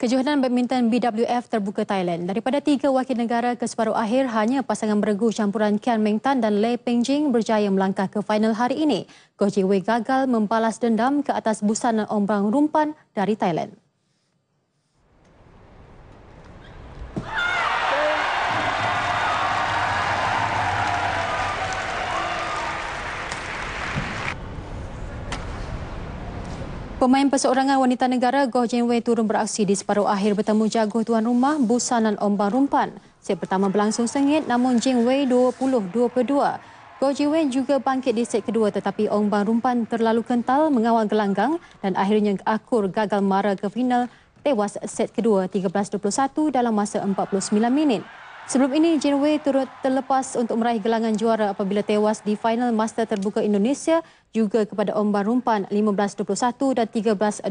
Kejohanan badminton BWF terbuka Thailand. Daripada tiga wakil negara ke separuh akhir, hanya pasangan beregu campuran Kian Meng Tan dan Lei Peng Jing berjaya melangkah ke final hari ini. Goh Wei gagal membalas dendam ke atas busana ombrang rumpan dari Thailand. Pemain perseorangan wanita negara Goh Jin Wei turun beraksi di separuh akhir bertemu jaguh tuan rumah Busan dan Ombang Rumpan. Set pertama berlangsung sengit namun Jin Wei 20-22. Goh Jin Wei juga bangkit di set kedua tetapi Ombang Rumpan terlalu kental mengawal gelanggang dan akhirnya akur gagal mara ke final tewas set kedua 13-21 dalam masa 49 minit. Sebelum ini, Jin Wei turut terlepas untuk meraih gelangan juara apabila tewas di final Master Terbuka Indonesia juga kepada Omban Rumpan 15-21 dan 13-21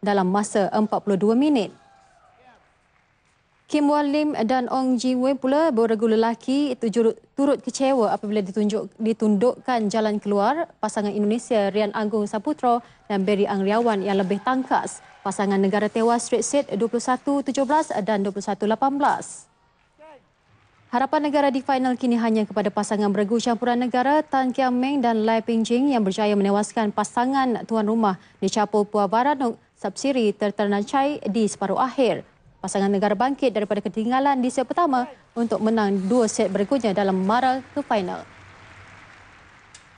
dalam masa 42 minit. Kim Wah Lim dan Ong Jin Wei pula beragul lelaki itu turut kecewa apabila ditunjuk, ditundukkan jalan keluar pasangan Indonesia Rian Anggung Saputro dan Barry Ang Riawan yang lebih tangkas. Pasangan negara tewas straight set 21-17 dan 21-18. Harapan negara di final kini hanya kepada pasangan bergu campuran negara Tan Kiam Meng dan Lai Ping Jing yang berjaya menewaskan pasangan tuan rumah di Capur Pua Baranuk Subsiri Terternacai di separuh akhir. Pasangan negara bangkit daripada ketinggalan di set pertama untuk menang dua set berikutnya dalam mara ke final.